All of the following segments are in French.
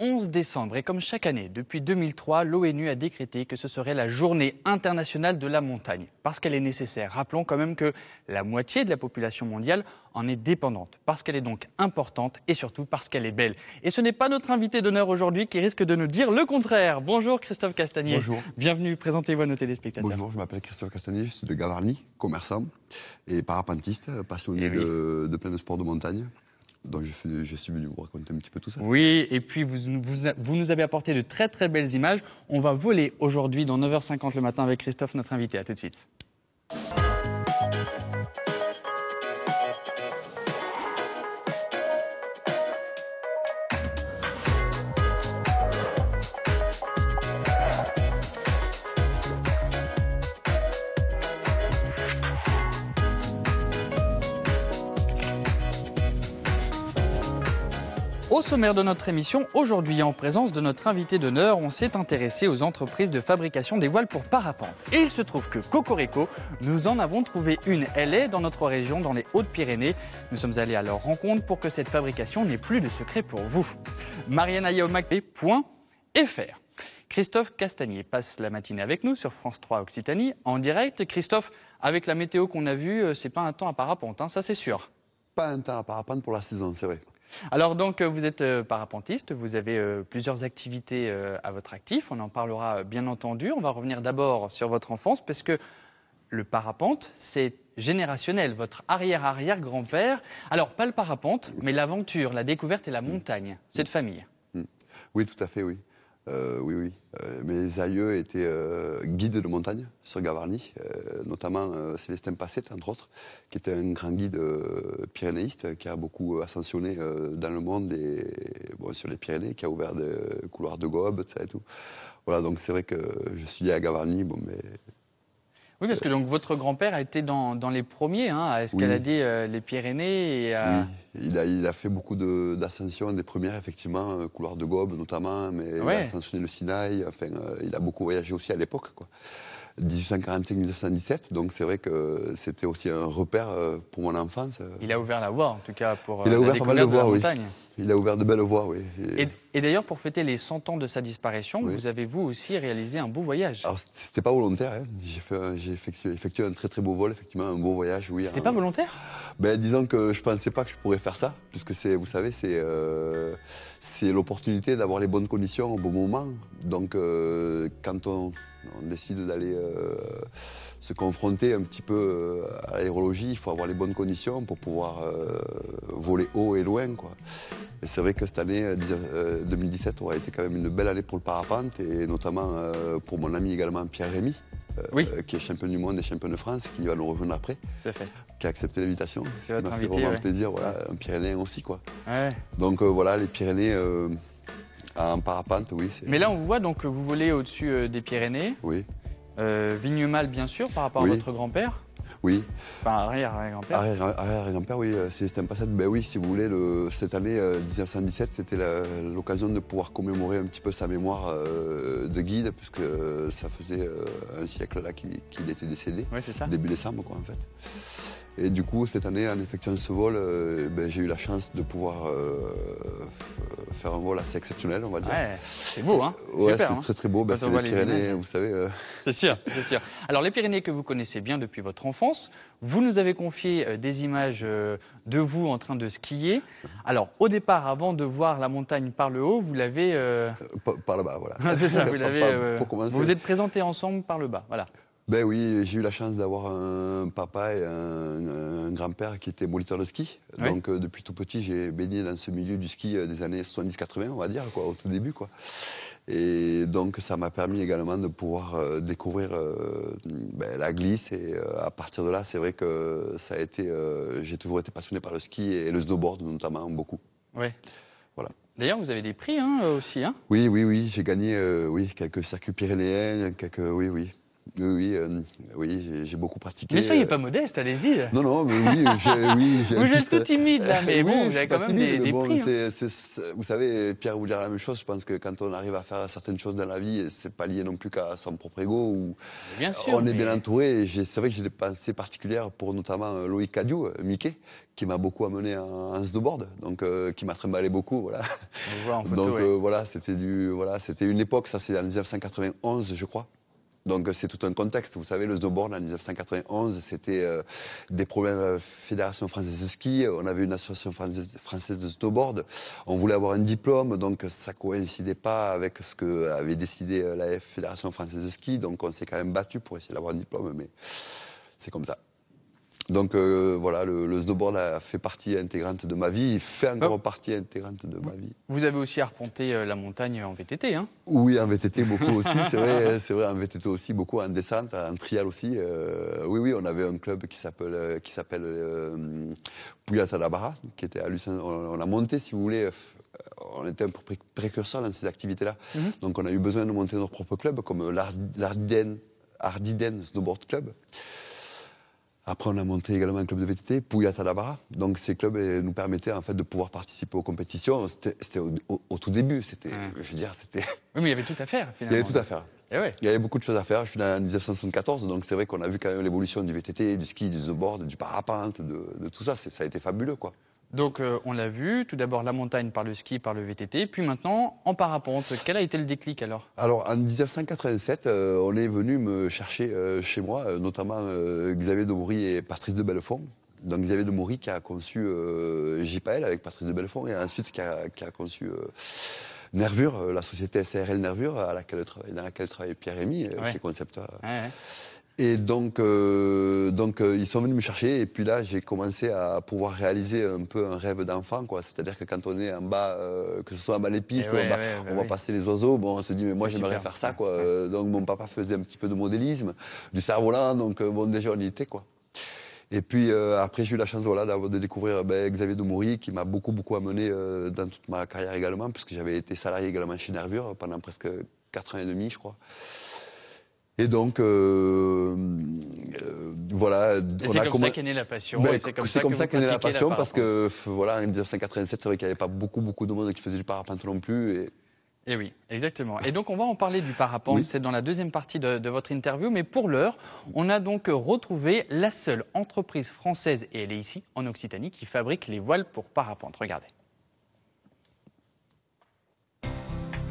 11 décembre, et comme chaque année, depuis 2003, l'ONU a décrété que ce serait la journée internationale de la montagne, parce qu'elle est nécessaire. Rappelons quand même que la moitié de la population mondiale en est dépendante, parce qu'elle est donc importante et surtout parce qu'elle est belle. Et ce n'est pas notre invité d'honneur aujourd'hui qui risque de nous dire le contraire. Bonjour Christophe Castanier. Bonjour. Bienvenue, présentez-vous à nos téléspectateurs. Bonjour, je m'appelle Christophe Castanier, je suis de Gavarnie, commerçant et parapentiste, passionné eh de plein de sports de montagne. Donc je, suis venu vous raconter un petit peu tout ça. Oui, et puis vous, vous nous avez apporté de très très belles images. On va voler aujourd'hui dans 9h50 le matin avec Christophe, notre invité. À tout de suite. Au sommaire de notre émission, aujourd'hui, en présence de notre invité d'honneur, on s'est intéressé aux entreprises de fabrication des voiles pour parapente. Et il se trouve que Cocorico, nous en avons trouvé une. Elle est dans notre région, dans les Hautes-Pyrénées. Nous sommes allés à leur rencontre pour que cette fabrication n'ait plus de secret pour vous. Fr. Christophe Castagnier passe la matinée avec nous sur France 3 Occitanie en direct. Christophe, avec la météo qu'on a vue, euh, c'est pas un temps à parapente, hein, ça c'est sûr. Pas un temps à parapente pour la saison, c'est vrai. Alors donc, euh, vous êtes euh, parapentiste, vous avez euh, plusieurs activités à votre actif. On en parlera bien entendu. On va revenir d'abord sur votre enfance, parce que le parapente, c'est générationnel, votre arrière-arrière-grand-père. Alors, pas le parapente, mais l'aventure, la découverte et la mm. montagne, cette famille. Mm. Oui, tout à fait, oui. Euh, oui, oui. Euh, mes aïeux étaient euh, guides de montagne sur Gavarnie, notamment Célestin Passet, entre autres, qui était un grand guide pyrénéiste qui a beaucoup ascensionné dans le monde et sur les Pyrénées, qui a ouvert des couloirs de gobe, ça et tout. Voilà, donc c'est vrai que je suis lié à Gavarnie, bon, mais oui, parce que donc votre grand-père a été dans, les premiers hein, à escalader euh, les Pyrénées. Et Oui, il a, fait beaucoup d'ascensions, des premières effectivement, euh, couloir de Gobe notamment, mais ascensionné le Sinaï. Enfin, euh, il a beaucoup voyagé aussi à l'époque. 1845-1917, donc c'est vrai que c'était aussi un repère euh, pour mon enfance. Il a ouvert la voie, en tout cas, pour euh, Il a ouvert la de, Il a ouvert de belles voies, oui. Et, d'ailleurs, pour fêter les 100 ans de sa disparition, vous avez, vous aussi, réalisé un beau voyage. Alors, c'était pas volontaire. Hein. J'ai effectué, un très, très beau vol, effectivement, un beau voyage, oui. C'était pas volontaire ben, Disons que je pensais pas que je pourrais faire ça, puisque, c'est, vous savez, c'est euh, c'est l'opportunité d'avoir les bonnes conditions au bon moment. Donc, quand on on décide d'aller euh, se confronter un petit peu euh, à l'aérologie. Il faut avoir les bonnes conditions pour pouvoir euh, voler haut et loin. Quoi. Et c'est vrai que cette année 2017 aura été quand même une belle année pour le parapente et notamment pour mon ami également Pierre Rémy. qui est champion du monde et champion de France, qui va nous rejoindre après, fait. qui a accepté l'invitation. C'est votre vraiment plaisir, un Pyrénéen aussi. Quoi. Donc voilà, les Pyrénées, en parapente, oui. Mais là, on vous voit, donc vous volez au-dessus euh, des Pyrénées. Oui. Euh, Vignemal, bien sûr, par rapport à votre grand-père. Oui. Enfin, arrière-grand-père. Arrière-grand-père, oui. Euh, c'est un passage. Ben oui, si vous voulez, le, cette année 1917, euh, c'était l'occasion de pouvoir commémorer un petit peu sa mémoire de guide, puisque ça faisait un siècle là qu'il était décédé. Oui, c'est ça. Début décembre, quoi, en fait. Et du coup, cette année, en effectuant ce vol, ben, j'ai eu la chance de pouvoir faire un exceptionnel, on va dire. c'est beau, hein c'est hein. très très beau. Bah, c'est les Pyrénées, vous savez. Euh. C'est sûr, c'est sûr. Alors les Pyrénées que vous connaissez bien depuis votre enfance, vous nous avez confié euh, des images euh, de vous en train de skier. Alors au départ, avant de voir la montagne par le haut, vous l'avez... Par, le bas, voilà. c'est ça, vous l'avez... Vous vous êtes présenté ensemble par le bas, voilà. Ben oui, j'ai eu la chance d'avoir un papa et un, grand-père qui étaient moniteur de ski. Donc euh, depuis tout petit, j'ai baigné dans ce milieu du ski euh, des années 70-80, on va dire, quoi, au tout début. Quoi. Et donc ça m'a permis également de pouvoir euh, découvrir ben, la glisse. Et à partir de là, c'est vrai que ça a été, j'ai toujours été passionné par le ski et le snowboard notamment, beaucoup. Oui. Voilà. D'ailleurs, vous avez des prix hein, aussi. Hein oui, oui, oui. J'ai gagné oui, quelques circuits pyrénéens, quelques... Oui, oui. Oui, oui, euh, j'ai beaucoup pratiqué. Mais soyez euh, pas modeste, allez-y. Non, non, mais oui, euh, oui Vous êtes tout timide là, mais bon, j'ai quand même des, des hein. vous savez, Pierre vous dire la même chose. Je pense que quand on arrive à faire certaines choses dans la vie, c'est pas lié non plus qu'à son propre ego. Ou on est bien entouré. C'est vrai que j'ai des pensées particulières pour notamment Loïc Cadio, Mickey, qui m'a beaucoup amené en, snowboard, donc qui m'a trimballé beaucoup, voilà. On voit en photo, donc voilà, c'était du, voilà, c'était une époque, ça c'est en 1991, je crois. Donc euh, c'est tout un contexte. Vous savez, le snowboard en 1991, c'était euh, des problèmes euh, Fédération française de ski. On avait une association française, de snowboard. On voulait avoir un diplôme, donc ça coïncidait pas avec ce que avait décidé la Fédération française de ski. Donc on s'est quand même battu pour essayer d'avoir un diplôme, mais c'est comme ça. Donc euh, voilà, le, snowboard a fait partie intégrante de ma vie, il fait encore partie intégrante de ma vie. Vous avez aussi arpenté euh, la montagne en VTT, hein Oui, en VTT beaucoup aussi, c'est vrai, vrai, en VTT aussi beaucoup, en descente, en trial aussi. Euh, oui, oui, on avait un club qui s'appelle qui s'appelle qui était à On, a monté, si vous voulez. On était un peu précurseur dans ces activités-là. Mhm. Donc, on a eu besoin de monter notre propre club, comme l'Ardiden Snowboard Club. Après, on a monté également un club de VTT, Pouya Tadabara. Donc, ces clubs euh, nous permettaient en fait de pouvoir participer aux compétitions. C'était au, tout début. C'était, mmh. je dire, c'était. mais il y avait tout à faire. Il y avait tout à faire. Et eh Il y avait beaucoup de choses à faire. Je suis dans en 1974, donc c'est vrai qu'on a vu quand même l'évolution du VTT, du ski, du snowboard, du parapente, de, tout ça. ça a été fabuleux, quoi. Donc euh, on l'a vu, tout d'abord la montagne par le ski, par le VTT, puis maintenant en parapente. Quel a été le déclic alors Alors en 1987, euh, on est venu me chercher euh, chez moi, notamment Xavier Moury et Patrice de Bellefond. Donc Xavier Moury qui a conçu JPL avec Patrice de Bellefond et ensuite qui a, conçu... Nervure, la société SRL Nervure, à dans laquelle travaille pierre emy qui est concepteur. Et donc, euh, donc euh, ils sont venus me chercher. Et puis là, j'ai commencé à pouvoir réaliser un peu un rêve d'enfant. quoi. C'est-à-dire que quand on est en bas, euh, que ce soit en bas des pistes, eh on, bah va, passer les oiseaux. Bon, on se dit, mais moi, j'aimerais faire ça. quoi. Donc, mon papa faisait un petit peu de modélisme, du cerf-volant. Donc, bon, déjà, on y était. quoi. Et puis après, j'ai eu la chance voilà, de découvrir ben, Xavier Dumoury qui m'a beaucoup, beaucoup amené dans toute ma carrière également, puisque j'avais été salarié également chez Nervure pendant presque 4 ans et demi, je crois. Et donc, euh, euh, voilà. c'est comme, ça qu'est née la passion. Ben, c'est comme, ça, qu'est née la passion parce que, voilà, en 1987, c'est vrai qu'il n'y avait pas beaucoup, beaucoup de monde qui faisait du parapente non plus. Et... Et eh oui, exactement. Et donc on va en parler du parapente, c'est dans la deuxième partie de, de votre interview, mais pour l'heure, on a donc retrouvé la seule entreprise française, et elle est ici, en Occitanie, qui fabrique les voiles pour parapente. Regardez.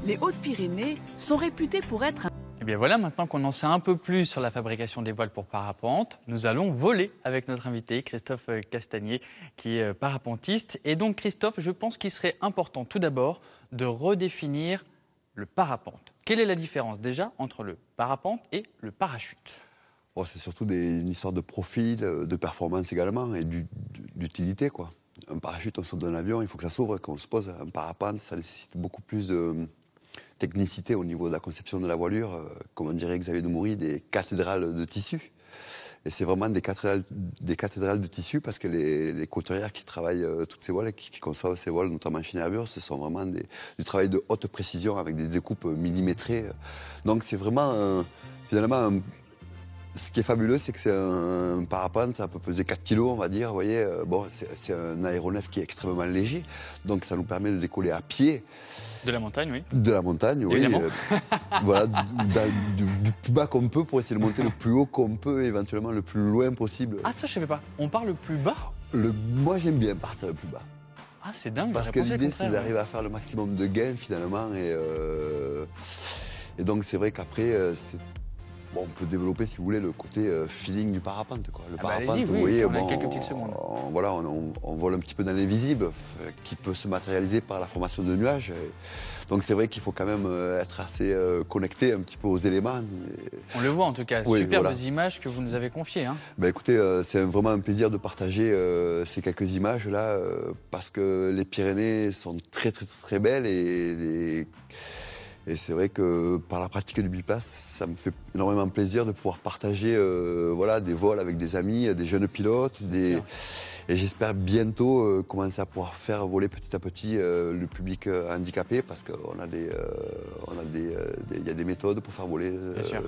Les Hautes-Pyrénées sont réputées pour être un et eh bien voilà, maintenant qu'on en sait un peu plus sur la fabrication des voiles pour parapente, nous allons voler avec notre invité Christophe euh, Castagnier, qui est euh, parapentiste. Et donc Christophe, je pense qu'il serait important tout d'abord de redéfinir le parapente. Quelle est la différence déjà entre le parapente et le parachute oh, C'est surtout une histoire de profil, euh, de performance également et d'utilité. quoi. Un parachute, on saute d'un avion, il faut que ça s'ouvre, qu'on se pose. Un parapente, ça nécessite beaucoup plus de technicité au niveau de la conception de la voilure, euh, comme on dirait Xavier de Moury, des cathédrales de tissu. Et c'est vraiment des cathédrales, des cathédrales de tissu parce que les, les couturières qui travaillent euh, toutes ces voiles, qui, qui conçoivent ces voiles, notamment chez Nervure, ce sont vraiment des, du travail de haute précision avec des découpes millimétrées. Donc c'est vraiment euh, finalement un, ce qui est fabuleux, c'est que c'est un, parapente, ça peut peser 4 kg, on va dire. voyez, euh, bon, c'est un aéronef qui est extrêmement léger, donc ça nous permet de décoller à pied. De la montagne, oui. De la montagne, oui. Euh, voilà, du, plus bas qu'on peut pour essayer de monter le plus haut qu'on peut, éventuellement le plus loin possible. Ah, ça, je ne sais pas. On part le plus bas le, Moi, j'aime bien partir le plus bas. Ah, c'est dingue. Parce que l'idée, c'est d'arriver à faire le maximum de gains, finalement. Et, euh, et donc, c'est vrai qu'après, c'est on peut développer, si vous voulez, le côté euh, feeling du parapente. Le ah bah, parapente, vous voyez, on, bon, voilà, on, vole un petit peu dans l'invisible, euh, qui peut se matérialiser par la formation de nuages. donc c'est vrai qu'il faut quand même euh, être assez connecté un petit peu aux éléments. On le voit en tout cas, superbes images que vous nous avez confiées. Hein. Bah, écoutez, c'est vraiment un plaisir de partager ces quelques images-là, parce que les Pyrénées sont très très très belles et et c'est vrai que par la pratique du bipass, ça me fait énormément plaisir de pouvoir partager euh, voilà, des vols avec des amis, des jeunes pilotes, des... Et j'espère bientôt euh, commencer à pouvoir faire voler petit à petit euh, le public euh, handicapé parce qu'on a des, on a des, y a des méthodes pour faire voler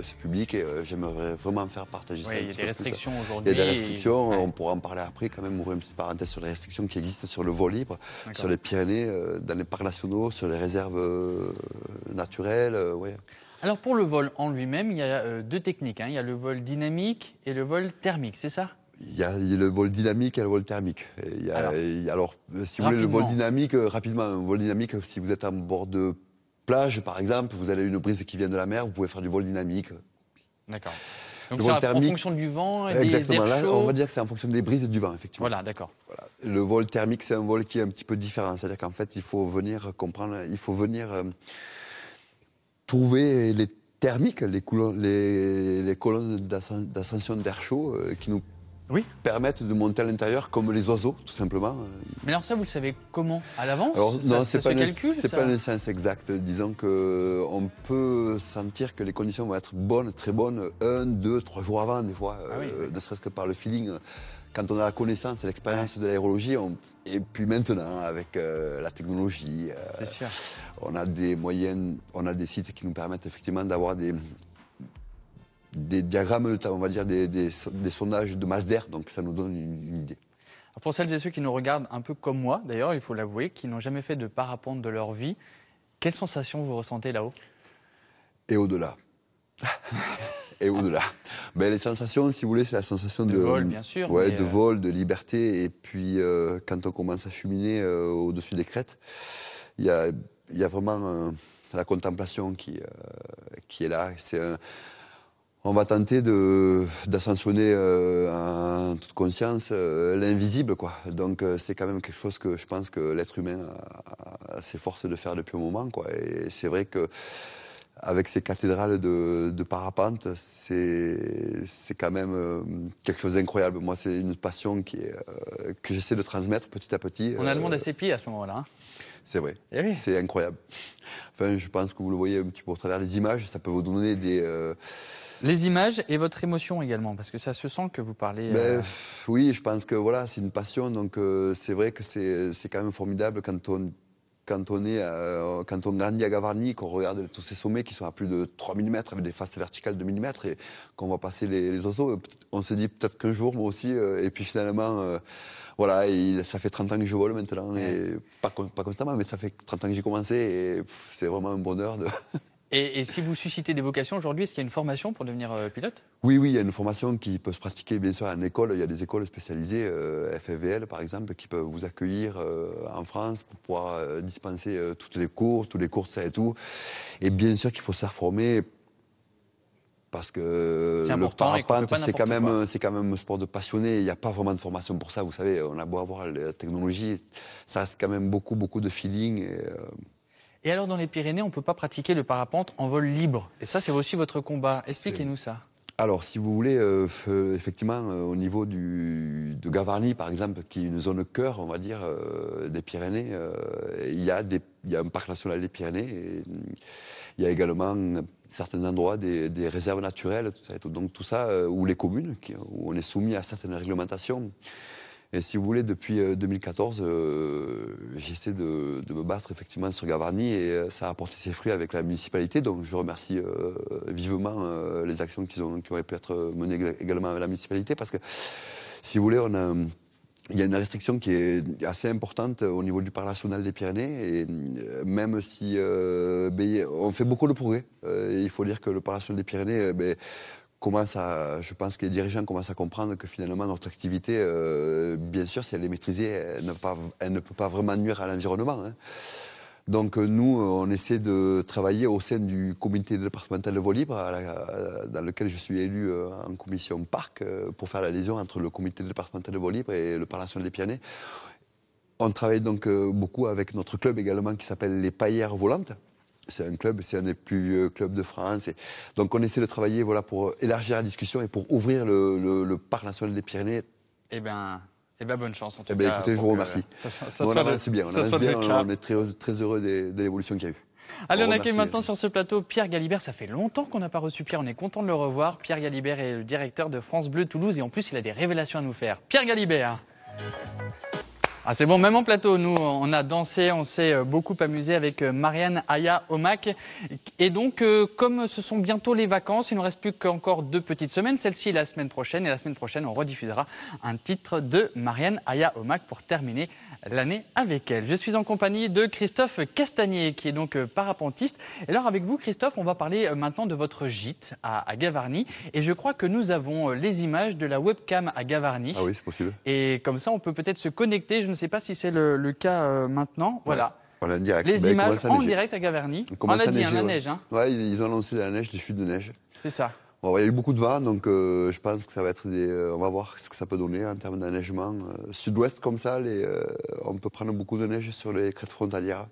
ce public et j'aimerais vraiment faire partager oui, ça. Il y, a des restrictions aujourd'hui. Il des restrictions. On pourra en parler après quand même. Ouvrir une petite parenthèse sur les restrictions qui existent sur le vol libre, sur les Pyrénées, dans les parcs nationaux, sur les réserves naturelles. Alors pour le vol en lui-même, il y a deux techniques. Hein. Il y a le vol dynamique et le vol thermique, c'est ça il y a le vol dynamique et le vol thermique. alors, euh, si vous voulez le vol dynamique, euh, rapidement, un vol dynamique, si vous êtes en bord de plage, par exemple, vous avez une brise qui vient de la mer, vous pouvez faire du vol dynamique. D'accord. Donc le vol thermique, en fonction du vent et des Exactement, On va dire que c'est en fonction des brises et du vent, effectivement. Voilà, d'accord. Le vol thermique, c'est un vol qui est un petit peu différent. C'est-à-dire qu'en fait, il faut venir comprendre, il faut venir euh, trouver les thermiques, les, colonnes d'ascension d'air chaud qui nous permettent de monter à l'intérieur comme les oiseaux, tout simplement. Mais alors ça, vous le savez comment À l'avance Non, c'est pas, un pas un science exact, Disons qu'on euh, peut sentir que les conditions vont être bonnes, très bonnes, un, deux, trois jours avant, des fois, ah euh, ne serait-ce que par le feeling. Quand on a la connaissance et l'expérience de l'aérologie, et puis maintenant, avec euh, la technologie, on a des moyens, on a des sites qui nous permettent effectivement d'avoir des, des diagrammes, on va dire des, sondages de masse d'air, donc ça nous donne une, idée. pour celles et ceux qui nous regardent un peu comme moi, d'ailleurs, il faut l'avouer, qui n'ont jamais fait de parapente de leur vie, quelles sensations vous ressentez là-haut Et au-delà. et au-delà. Ben, les sensations, si vous voulez, c'est la sensation de, vol, bien sûr. de euh, vol, de liberté. Et puis, euh, quand on commence à cheminer euh, au-dessus des crêtes, il y a, y vraiment la contemplation qui, qui est là. C'est on va tenter de d'ascensionner euh, en toute conscience euh, l'invisible quoi. Donc euh, c'est quand même quelque chose que je pense que l'être humain s'efforce de faire depuis un moment quoi. Et c'est vrai que avec ces cathédrales de, de parapente, c'est c'est quand même euh, quelque chose d'incroyable. Moi, c'est une passion qui est, que j'essaie de transmettre petit à petit. On a le monde à ses pieds à ce moment-là. Hein. C'est vrai. Eh c'est incroyable. Enfin, je pense que vous le voyez un petit peu au travers des images. Ça peut vous donner des les images et votre émotion également, parce que ça se sent que vous parlez. Ben, euh, oui, je pense que voilà, c'est une passion, donc euh, c'est vrai que c'est quand même formidable quand on quand on, est, euh, quand on grandit à Gavarnie, qu'on regarde tous ces sommets qui sont à plus de 3000 mm, avec des faces verticales de 2 mètres, et qu'on voit passer les, les, oiseaux, on se dit peut-être qu'un jour, moi aussi, et puis finalement, voilà, il, ça fait 30 ans que je vole maintenant, et pas, pas constamment, mais ça fait 30 ans que j'ai commencé, et c'est vraiment un bonheur de... Et, si vous suscitez des vocations aujourd'hui, est-ce qu'il y a une formation pour devenir euh, pilote Oui, oui, il y a une formation qui peut se pratiquer bien sûr en école. Il y a des écoles spécialisées, euh, FFVL par exemple, qui peuvent vous accueillir euh, en France pour pouvoir dispenser toutes les cours, tous les cours, ça et tout. Et bien sûr qu'il faut se former parce que le parapente, c'est quand, même, c'est quand même un sport de passionné. Il n'y a pas vraiment de formation pour ça. Vous savez, on a beau avoir la technologie, ça c'est quand même beaucoup, beaucoup de feeling. Et, et alors, dans les Pyrénées, on ne peut pas pratiquer le parapente en vol libre. Et ça, c'est aussi votre combat. Expliquez-nous ça. Alors, si vous voulez, euh, euh, effectivement, euh, au niveau du, de Gavarnie, par exemple, qui est une zone cœur, on va dire, des Pyrénées, il y, a des, un parc national des Pyrénées. il y a également certains endroits des, réserves naturelles, tout ça, donc tout ça, où les communes, qui, où on est soumis à certaines réglementations. Et si vous voulez, depuis 2014, euh, euh, j'essaie de, me battre effectivement sur Gavarnie et euh, ça a apporté ses fruits avec la municipalité. Donc je remercie vivement les actions qui, ont, qui auraient pu être menées également avec la municipalité parce que, si vous voulez, il y a une restriction qui est assez importante au niveau du parc national des Pyrénées. Et même si on fait beaucoup de progrès, il faut dire que le parc national des Pyrénées, ben, commence à, je pense que les dirigeants commencent à comprendre que finalement notre activité, euh, bien sûr, si elle est maîtrisée, elle ne, peut pas vraiment nuire à l'environnement. Hein. Donc euh, nous, on essaie de travailler au sein du comité départemental de vol Libre, dans lequel je suis élu euh, en commission parc, pour faire la liaison entre le comité départemental de vol Libre et le Parlement des Pyrénées. On travaille donc beaucoup avec notre club également qui s'appelle les Paillères Volantes, c'est un club, c'est un des plus vieux clubs de France. Et donc on essaie de travailler voilà, pour élargir la discussion et pour ouvrir le, le, parc national des Pyrénées. Eh bien, eh ben, bonne chance en tout eh ben, Écoutez, je vous remercie. Ça, ça, on avance bien, on bien, on est très, heureux de, l'évolution qu'il y a eu. Allez, on, on accueille maintenant sur ce plateau Pierre Galibert. Ça fait longtemps qu'on n'a pas reçu Pierre, on est content de le revoir. Pierre Galibert est le directeur de France Bleu Toulouse et en plus il a des révélations à nous faire. Pierre Galibert. Ah, c'est bon, même en plateau, nous, on a dansé, on s'est euh, beaucoup amusé avec euh, Marianne Aya Omac. Et donc, euh, comme ce sont bientôt les vacances, il ne reste plus qu'encore deux petites semaines, celle-ci la semaine prochaine. Et la semaine prochaine, on rediffusera un titre de Marianne Aya Omac pour terminer l'année avec elle. Je suis en compagnie de Christophe Castanier, qui est donc euh, parapentiste. Et alors avec vous, Christophe, on va parler euh, maintenant de votre gîte à, à Gavarnie. Et je crois que nous avons euh, les images de la webcam à Gavarnie. Ah oui, c'est possible. Et comme ça, on peut peut-être se connecter. Je ne sais pas si c'est le, cas maintenant. Voilà. Les ben, images en direct à Gavarnie. On, a dit, hein, la neige. Ouais, ils, ont lancé la neige, les chutes de neige. C'est ça il y a eu beaucoup de vent, donc euh, je pense que ça va être des. Euh, on va voir ce que ça peut donner en termes d'enneigement. Euh, sud-ouest comme ça, on peut prendre beaucoup de neige sur les crêtes frontalières.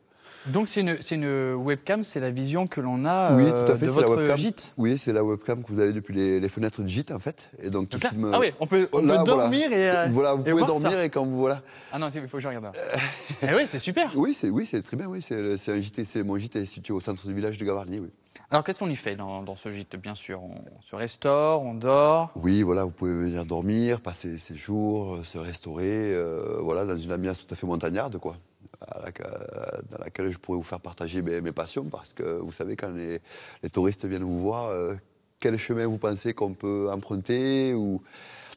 Donc c'est une, une, webcam, c'est la vision que l'on a oui, euh, de votre gîte. Oui, c'est la webcam que vous avez depuis les, fenêtres du gîte en fait. Et donc, ah oui, on peut, oh dormir et euh, voilà, vous pouvez dormir et quand vous voilà. Ah non, il faut que je regarde. eh oui, c'est super. Oui, c'est oui, c'est très bien. Oui, c'est un gîte, c'est mon gîte est situé au centre du village de Gavarnie. Oui. Alors qu'est-ce qu'on y fait dans, ce gîte Bien sûr, on, se restaure, on dort. Oui, voilà, vous pouvez venir dormir, passer ses jours, euh, se restaurer, voilà, dans une ambiance tout à fait montagnarde, quoi dans laquelle je pourrais vous faire partager mes, passions, parce que vous savez, quand les, touristes viennent vous voir, euh, quel chemin vous pensez qu'on peut emprunter ou...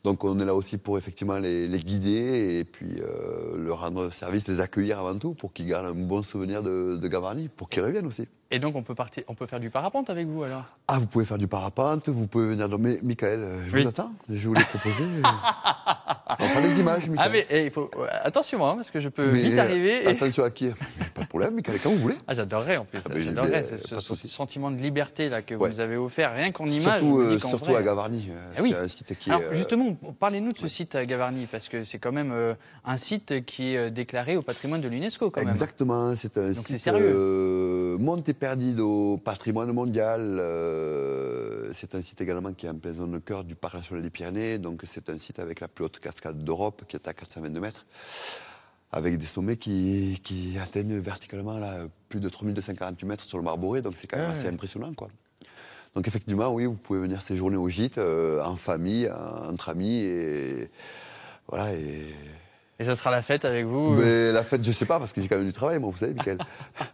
Donc on est là aussi pour effectivement les, guider et puis euh, leur rendre service, les accueillir avant tout pour qu'ils gardent un bon souvenir de, de Gavarnie, pour qu'ils reviennent aussi. Et donc, on peut, partir, on peut faire du parapente avec vous alors Ah, vous pouvez faire du parapente, vous pouvez venir. Non, mais Michael, euh, je vous attends, je vous l'ai proposé. on va les images, Michael. Ah, mais eh, euh, attention, moi, hein, parce que je peux vite arriver. Et... Attention à qui Pas de problème, Michael, quand vous voulez. Ah, j'adorerais en plus. Ah, j'adorerais ce, ce sentiment de liberté là, que vous avez offert, rien qu'en image. Surtout, euh, surtout à Gavarnie. Ah, oui. un site qui est, justement, parlez-nous de ce site à Gavarnie, parce que c'est quand même un site qui est déclaré au patrimoine de l'UNESCO. Exactement, c'est un site. C'est sérieux au patrimoine mondial. Euh, c'est un site également qui est en plein zone cœur du Parc national des Pyrénées. Donc c'est un site avec la plus haute cascade d'Europe qui est à 422 mètres, avec des sommets qui, atteignent verticalement là, plus de 3248 mètres sur le Marboré. Donc c'est quand même ah assez impressionnant. quoi. Donc effectivement, oui, vous pouvez venir séjourner au gîte euh, en famille, entre amis et voilà et ça sera la fête avec vous ben, euh La fête, je sais pas, parce que j'ai quand même du travail, moi, vous savez, Michael.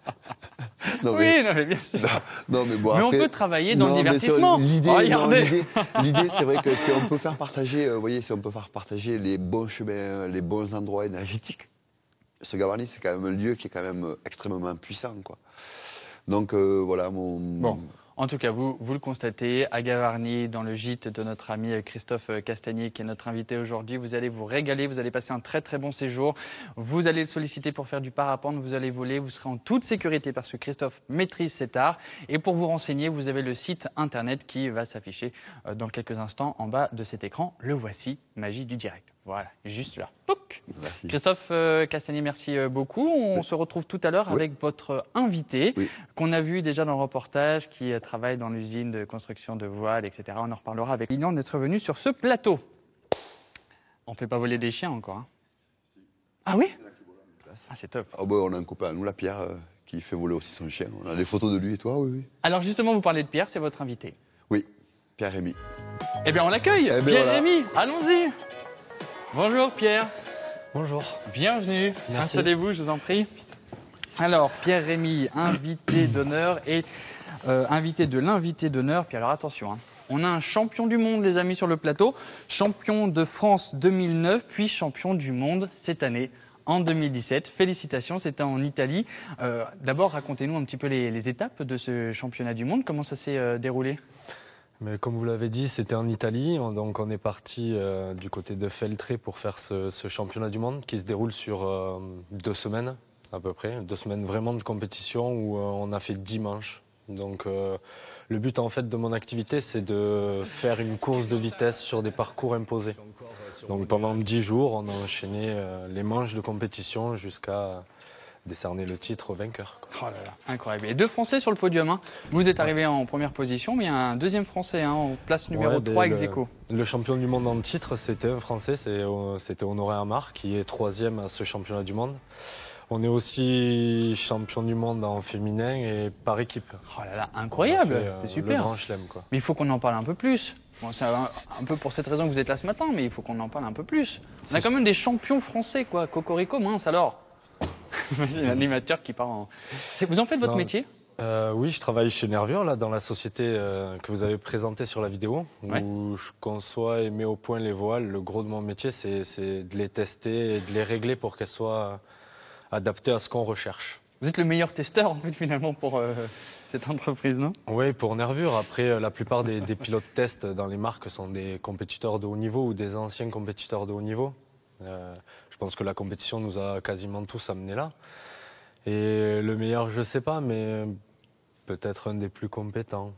oui, non, mais bien sûr. mais on peut travailler dans le divertissement. L'idée, c'est vrai que si on peut faire partager, euh, voyez, si on peut faire partager les bons chemins, les bons endroits énergétiques, ce Gavarnie, c'est quand même un lieu qui est quand même euh, extrêmement puissant, quoi. Donc euh, voilà mon. En tout cas, vous, vous le constatez, à Gavarnie, dans le gîte de notre ami euh, Christophe euh, Castagnier, qui est notre invité aujourd'hui, vous allez vous régaler, vous allez passer un très très bon séjour. Vous allez le solliciter pour faire du parapente, vous allez voler, vous serez en toute sécurité parce que Christophe maîtrise cet art. Et pour vous renseigner, vous avez le site internet qui va s'afficher euh, dans quelques instants en bas de cet écran. Le voici, magie du direct. Voilà, juste là. Pouc. Merci. Christophe euh, Castanier, merci euh, beaucoup. On se retrouve tout à l'heure avec votre invité qu'on a vu déjà dans le reportage, qui euh, travaille dans l'usine de construction de voiles, etc. On en reparlera avec lui. d'être venu revenu sur ce plateau. On ne fait pas voler des chiens encore. Hein. Ah oui Ah, c'est top. Oh, bah, on a un copain nous, la Pierre, qui fait voler aussi son chien. On a des photos de lui et toi, oui. Alors justement, vous parlez de Pierre, c'est votre invité. Oui, Pierre Rémy. Eh bien, on l'accueille. Eh bien Pierre allons-y. Bonjour Pierre. Bonjour. Bienvenue. Installez-vous, je vous en prie. Alors, Pierre Rémy, invité d'honneur et euh, invité de l'invité d'honneur. Puis alors attention, hein. on a un champion du monde, les amis, sur le plateau. Champion de France 2009, puis champion du monde cette année. En 2017, félicitations, c'était en Italie. Euh, d'abord, racontez-nous un petit peu les, étapes de ce championnat du monde. Comment ça s'est euh, déroulé mais comme vous l'avez dit, c'était en Italie. Donc on est parti euh, du côté de Feltre pour faire ce, championnat du monde qui se déroule sur euh, deux semaines à peu près. Deux semaines vraiment de compétition où euh, on a fait dix manches. Donc le but en fait de mon activité, c'est de faire une course de vitesse sur des parcours imposés. Donc pendant dix jours, on a enchaîné les manches de compétition jusqu'à décerner le titre au vainqueur. Oh là là, incroyable. Et deux Français sur le podium. Hein. Vous êtes arrivé en première position, mais il y a un deuxième Français hein, en place numéro 3 ex -aequo. Le, champion du monde en titre, c'était un Français, c'était Honoré Amar, qui est troisième à ce championnat du monde. On est aussi champion du monde en féminin et par équipe. Oh là là, incroyable, c'est euh, super. Le grand chelem, quoi. Mais il faut qu'on en parle un peu plus. c'est un, peu pour cette raison que vous êtes là ce matin, mais il faut qu'on en parle un peu plus. On a quand même des champions français, quoi. Cocorico, mince alors. animateur qui part en. Vous en faites votre métier euh, oui, je travaille chez Nervure, là, dans la société euh, que vous avez présentée sur la vidéo, où je conçois et mets au point les voiles. Le gros de mon métier, c'est de les tester et de les régler pour qu'elles soient adaptées à ce qu'on recherche. Vous êtes le meilleur testeur, en fait, finalement, pour euh, cette entreprise, non Oui, pour Nervure. Après, la plupart des, des pilotes test dans les marques sont des compétiteurs de haut niveau ou des anciens compétiteurs de haut niveau pense que la compétition nous a quasiment tous amenés là. Et le meilleur, je sais pas, mais peut-être un des plus compétents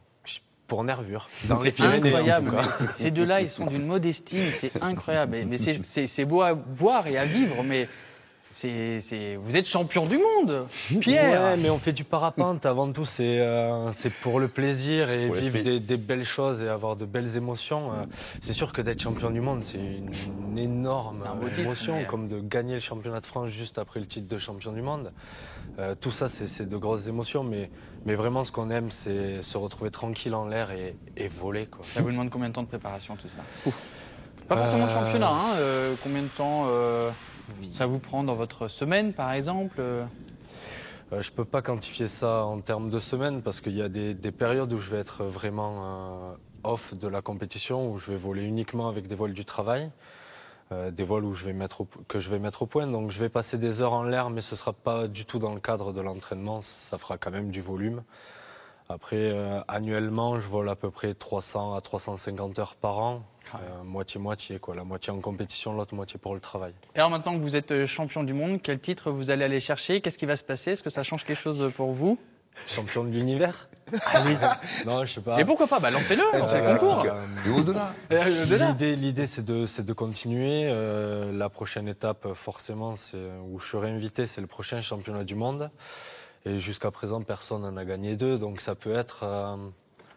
pour nervure. C'est incroyable. Ces deux-là, ils sont d'une modestie, c'est incroyable. Mais c'est beau à voir et à vivre, mais c'est, Vous êtes champion du monde, Pierre. mais on fait du parapente avant tout. C'est, euh, c'est pour le plaisir et vivre des, des, belles choses et avoir de belles émotions. Euh, c'est sûr que d'être champion du monde, c'est une, énorme émotion, comme de gagner le championnat de France juste après le titre de champion du monde. Euh, tout ça, c'est de grosses émotions, mais, mais vraiment, ce qu'on aime, c'est se retrouver tranquille en l'air et, et voler. Quoi. Ça vous demande combien de temps de préparation, tout ça Ouf. Pas forcément championnat. Euh. Hein, euh, combien de temps euh, ça vous prend dans votre semaine, par exemple je ne peux pas quantifier ça en termes de semaine parce qu'il y a des, périodes où je vais être vraiment off de la compétition, où je vais voler uniquement avec des vols du travail, des vols où je vais mettre que je vais mettre au point. Donc je vais passer des heures en l'air, mais ce ne sera pas du tout dans le cadre de l'entraînement, ça fera quand même du volume. Après, euh, annuellement, je vole à peu près 300 à 350 heures par an. Ah euh, moitié-moitié, quoi. La moitié en compétition, l'autre moitié pour le travail. Et alors maintenant que vous êtes euh, champion du monde, quel titre vous allez aller chercher Qu'est-ce qui va se passer Est-ce que ça change quelque chose pour vous Champion de l'univers ah oui. non, je sais pas. Et pourquoi pas bah, Lancez-le, lancez le concours. au-delà. L'idée, c'est de, de, continuer. la prochaine étape, forcément, c'est où je serai invité, c'est le prochain championnat du monde. Et jusqu'à présent, personne n'en a gagné deux. Donc ça peut être euh,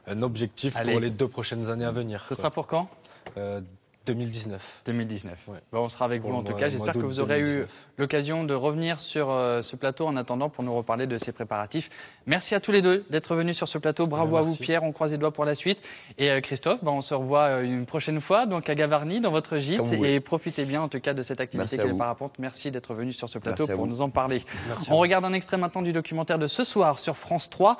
un objectif pour les deux prochaines années à venir. Ce ça sera pour quand euh, 2019. 2019. Ouais. on sera avec vous en tout cas. J'espère que vous aurez eu l'occasion de revenir sur euh, ce plateau en attendant pour nous reparler de ces préparatifs. Merci à tous les deux d'être venus sur ce plateau. Bravo eh ben, à vous Pierre, on croise les doigts pour la suite. Et euh, Christophe, bah, on se revoit euh, une prochaine fois donc à Gavarnie dans votre gîte. Et profitez bien en tout cas de cette activité qu'est le parapente. Merci d'être venu sur ce plateau pour nous en parler. on regarde un extrait maintenant du documentaire de ce soir sur France 3.